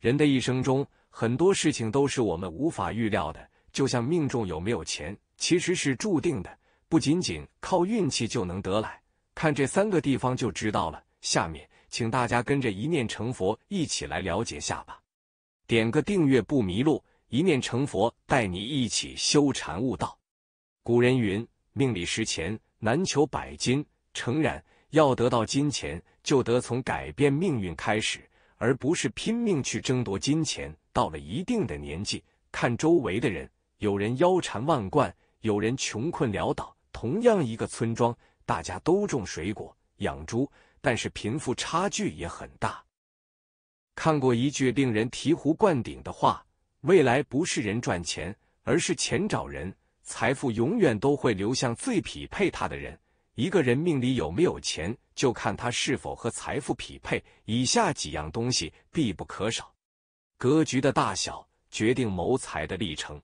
人的一生中，很多事情都是我们无法预料的。就像命中有没有钱，其实是注定的，不仅仅靠运气就能得来。看这三个地方就知道了。下面，请大家跟着一念成佛一起来了解下吧。点个订阅不迷路，一念成佛带你一起修禅悟道。古人云：“命里时钱难求百金。”诚然，要得到金钱，就得从改变命运开始。而不是拼命去争夺金钱。到了一定的年纪，看周围的人，有人腰缠万贯，有人穷困潦倒。同样一个村庄，大家都种水果、养猪，但是贫富差距也很大。看过一句令人醍醐灌顶的话：未来不是人赚钱，而是钱找人。财富永远都会流向最匹配他的人。一个人命里有没有钱，就看他是否和财富匹配。以下几样东西必不可少：格局的大小决定谋财的历程。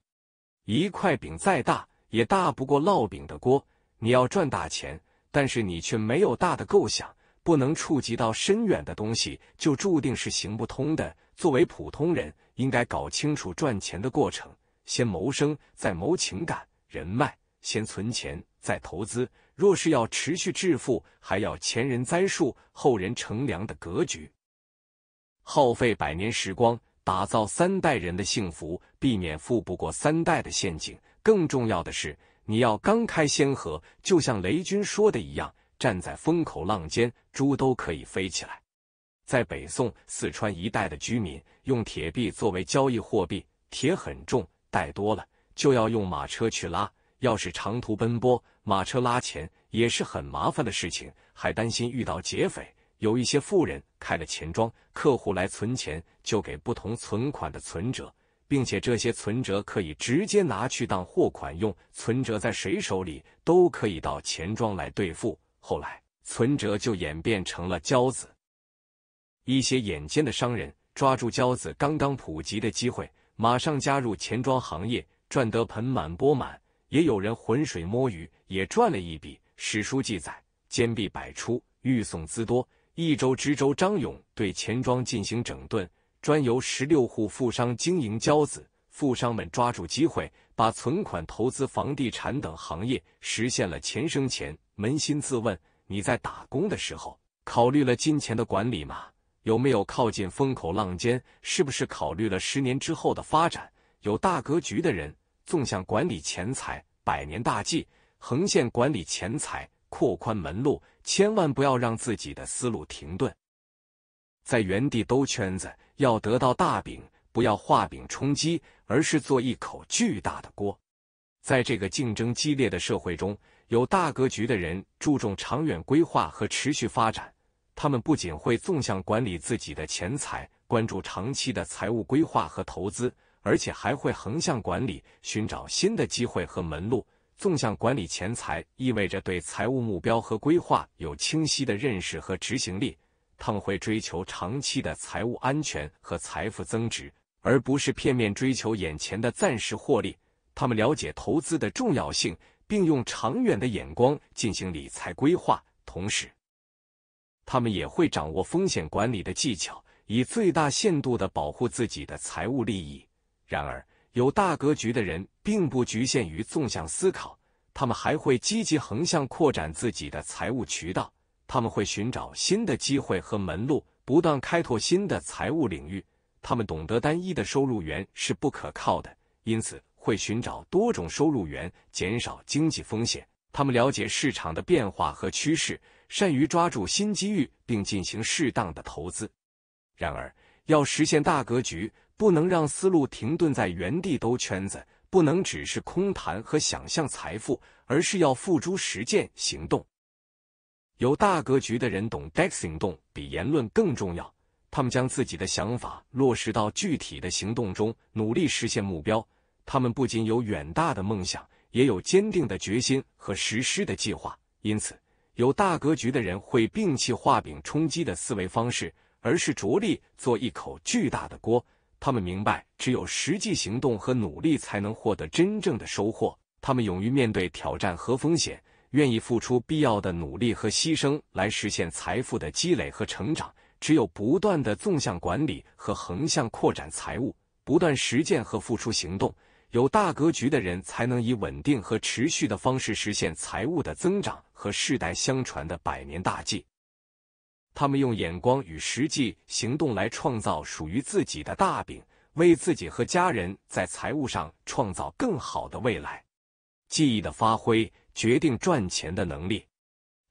一块饼再大，也大不过烙饼的锅。你要赚大钱，但是你却没有大的构想，不能触及到深远的东西，就注定是行不通的。作为普通人，应该搞清楚赚钱的过程：先谋生，再谋情感、人脉，先存钱。在投资，若是要持续致富，还要前人栽树、后人乘凉的格局，耗费百年时光打造三代人的幸福，避免富不过三代的陷阱。更重要的是，你要刚开先河，就像雷军说的一样，站在风口浪尖，猪都可以飞起来。在北宋四川一带的居民用铁币作为交易货币，铁很重，带多了就要用马车去拉。要是长途奔波，马车拉钱也是很麻烦的事情，还担心遇到劫匪。有一些富人开了钱庄，客户来存钱就给不同存款的存折，并且这些存折可以直接拿去当货款用，存折在谁手里都可以到钱庄来兑付。后来，存折就演变成了交子。一些眼尖的商人抓住交子刚刚普及的机会，马上加入钱庄行业，赚得盆满钵满。也有人浑水摸鱼，也赚了一笔。史书记载，坚弊百出，欲送资多。益州知州张勇对钱庄进行整顿，专由十六户富商经营交子。富商们抓住机会，把存款投资房地产等行业，实现了钱生钱。扪心自问，你在打工的时候考虑了金钱的管理吗？有没有靠近风口浪尖？是不是考虑了十年之后的发展？有大格局的人。纵向管理钱财，百年大计；横线管理钱财，扩宽门路。千万不要让自己的思路停顿，在原地兜圈子。要得到大饼，不要画饼充饥，而是做一口巨大的锅。在这个竞争激烈的社会中，有大格局的人注重长远规划和持续发展。他们不仅会纵向管理自己的钱财，关注长期的财务规划和投资。而且还会横向管理，寻找新的机会和门路；纵向管理钱财，意味着对财务目标和规划有清晰的认识和执行力。他们会追求长期的财务安全和财富增值，而不是片面追求眼前的暂时获利。他们了解投资的重要性，并用长远的眼光进行理财规划，同时，他们也会掌握风险管理的技巧，以最大限度的保护自己的财务利益。然而，有大格局的人并不局限于纵向思考，他们还会积极横向扩展自己的财务渠道。他们会寻找新的机会和门路，不断开拓新的财务领域。他们懂得单一的收入源是不可靠的，因此会寻找多种收入源，减少经济风险。他们了解市场的变化和趋势，善于抓住新机遇，并进行适当的投资。然而，要实现大格局。不能让思路停顿在原地兜圈子，不能只是空谈和想象财富，而是要付诸实践行动。有大格局的人懂 d e x 行动比言论更重要。他们将自己的想法落实到具体的行动中，努力实现目标。他们不仅有远大的梦想，也有坚定的决心和实施的计划。因此，有大格局的人会摒弃画饼充饥的思维方式，而是着力做一口巨大的锅。他们明白，只有实际行动和努力才能获得真正的收获。他们勇于面对挑战和风险，愿意付出必要的努力和牺牲来实现财富的积累和成长。只有不断的纵向管理和横向扩展财务，不断实践和付出行动，有大格局的人才能以稳定和持续的方式实现财务的增长和世代相传的百年大计。他们用眼光与实际行动来创造属于自己的大饼，为自己和家人在财务上创造更好的未来。记忆的发挥决定赚钱的能力。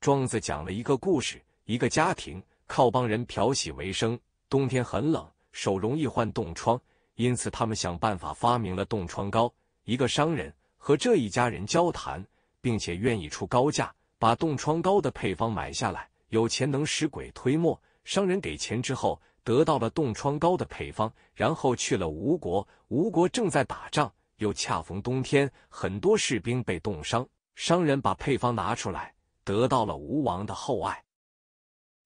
庄子讲了一个故事：一个家庭靠帮人漂洗为生，冬天很冷，手容易患冻疮，因此他们想办法发明了冻疮膏。一个商人和这一家人交谈，并且愿意出高价把冻疮膏的配方买下来。有钱能使鬼推磨。商人给钱之后，得到了冻疮膏的配方，然后去了吴国。吴国正在打仗，又恰逢冬天，很多士兵被冻伤。商人把配方拿出来，得到了吴王的厚爱，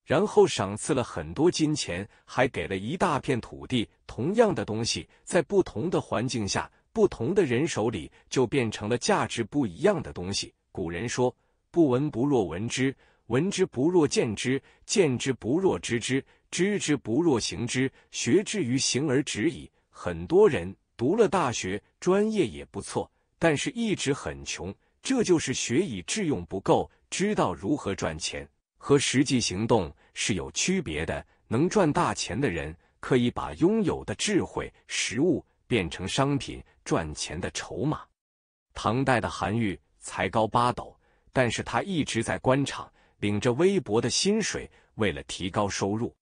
然后赏赐了很多金钱，还给了一大片土地。同样的东西，在不同的环境下，不同的人手里，就变成了价值不一样的东西。古人说：“不闻不若闻之。”闻之不若见之，见之不若知之，知之不若行之。学之于行而止矣。很多人读了大学，专业也不错，但是一直很穷，这就是学以致用不够。知道如何赚钱和实际行动是有区别的。能赚大钱的人可以把拥有的智慧、实物变成商品，赚钱的筹码。唐代的韩愈才高八斗，但是他一直在官场。领着微薄的薪水，为了提高收入，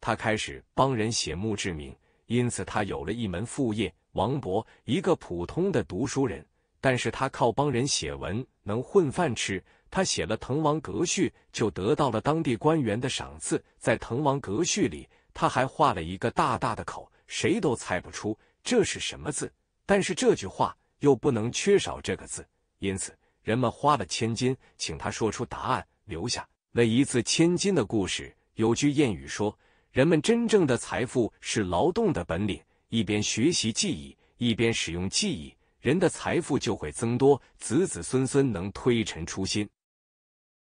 他开始帮人写墓志铭，因此他有了一门副业。王勃，一个普通的读书人，但是他靠帮人写文能混饭吃。他写了《滕王阁序》，就得到了当地官员的赏赐。在《滕王阁序》里，他还画了一个大大的口，谁都猜不出这是什么字，但是这句话又不能缺少这个字，因此。人们花了千金，请他说出答案，留下那一字千金的故事。有句谚语说：“人们真正的财富是劳动的本领。”一边学习技艺，一边使用技艺，人的财富就会增多，子子孙孙能推陈出新，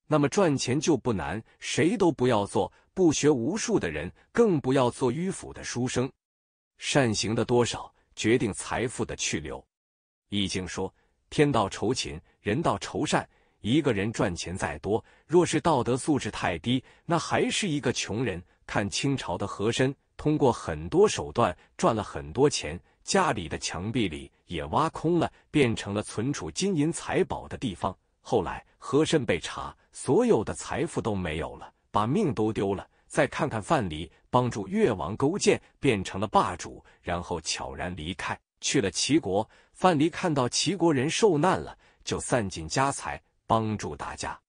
那么赚钱就不难。谁都不要做不学无术的人，更不要做迂腐的书生。善行的多少，决定财富的去留。《易经》说。天道酬勤，人道酬善。一个人赚钱再多，若是道德素质太低，那还是一个穷人。看清朝的和珅，通过很多手段赚了很多钱，家里的墙壁里也挖空了，变成了存储金银财宝的地方。后来和珅被查，所有的财富都没有了，把命都丢了。再看看范蠡，帮助越王勾践变成了霸主，然后悄然离开。去了齐国，范蠡看到齐国人受难了，就散尽家财帮助大家。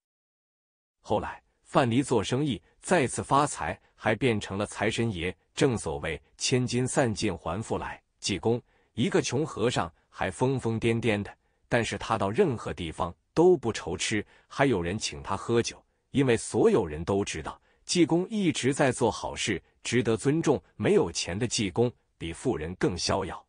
后来范蠡做生意再次发财，还变成了财神爷。正所谓千金散尽还复来。济公一个穷和尚还疯疯癫癫的，但是他到任何地方都不愁吃，还有人请他喝酒，因为所有人都知道济公一直在做好事，值得尊重。没有钱的济公比富人更逍遥。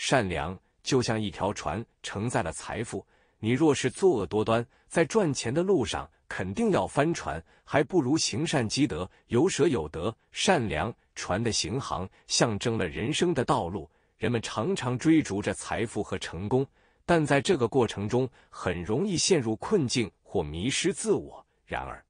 善良就像一条船，承载了财富。你若是作恶多端，在赚钱的路上肯定要翻船，还不如行善积德，有舍有得。善良船的行航，象征了人生的道路。人们常常追逐着财富和成功，但在这个过程中，很容易陷入困境或迷失自我。然而，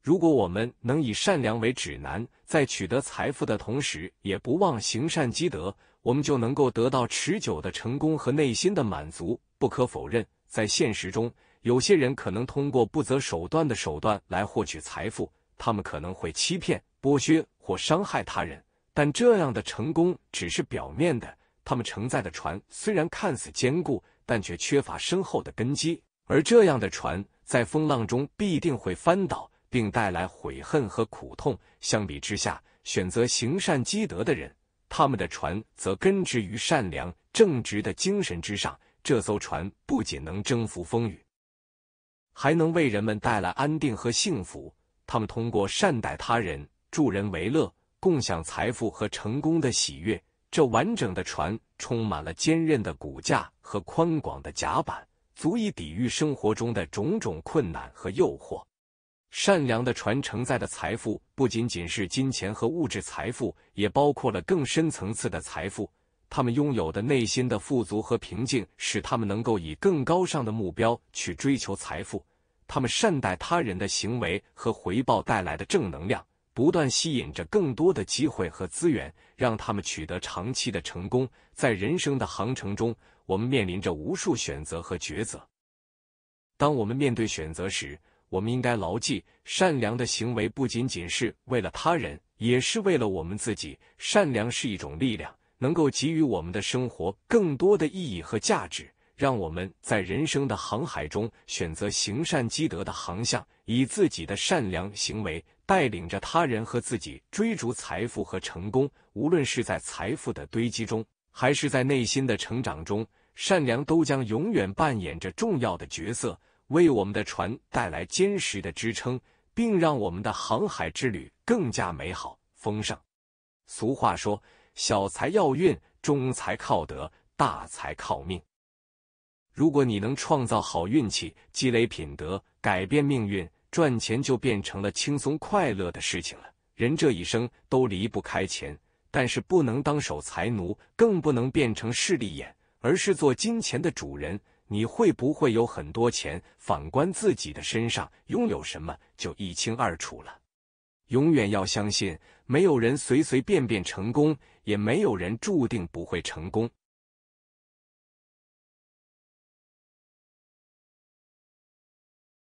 如果我们能以善良为指南，在取得财富的同时，也不忘行善积德。我们就能够得到持久的成功和内心的满足。不可否认，在现实中，有些人可能通过不择手段的手段来获取财富，他们可能会欺骗、剥削或伤害他人。但这样的成功只是表面的，他们承载的船虽然看似坚固，但却缺乏深厚的根基。而这样的船在风浪中必定会翻倒，并带来悔恨和苦痛。相比之下，选择行善积德的人。他们的船则根植于善良、正直的精神之上。这艘船不仅能征服风雨，还能为人们带来安定和幸福。他们通过善待他人、助人为乐、共享财富和成功的喜悦。这完整的船充满了坚韧的骨架和宽广的甲板，足以抵御生活中的种种困难和诱惑。善良的传承在的财富不仅仅是金钱和物质财富，也包括了更深层次的财富。他们拥有的内心的富足和平静，使他们能够以更高尚的目标去追求财富。他们善待他人的行为和回报带来的正能量，不断吸引着更多的机会和资源，让他们取得长期的成功。在人生的航程中，我们面临着无数选择和抉择。当我们面对选择时，我们应该牢记，善良的行为不仅仅是为了他人，也是为了我们自己。善良是一种力量，能够给予我们的生活更多的意义和价值，让我们在人生的航海中选择行善积德的航向，以自己的善良行为带领着他人和自己追逐财富和成功。无论是在财富的堆积中，还是在内心的成长中，善良都将永远扮演着重要的角色。为我们的船带来坚实的支撑，并让我们的航海之旅更加美好丰盛。俗话说：“小财要运，中财靠德，大财靠命。”如果你能创造好运气，积累品德，改变命运，赚钱就变成了轻松快乐的事情了。人这一生都离不开钱，但是不能当守财奴，更不能变成势利眼，而是做金钱的主人。你会不会有很多钱？反观自己的身上拥有什么，就一清二楚了。永远要相信，没有人随随便便成功，也没有人注定不会成功。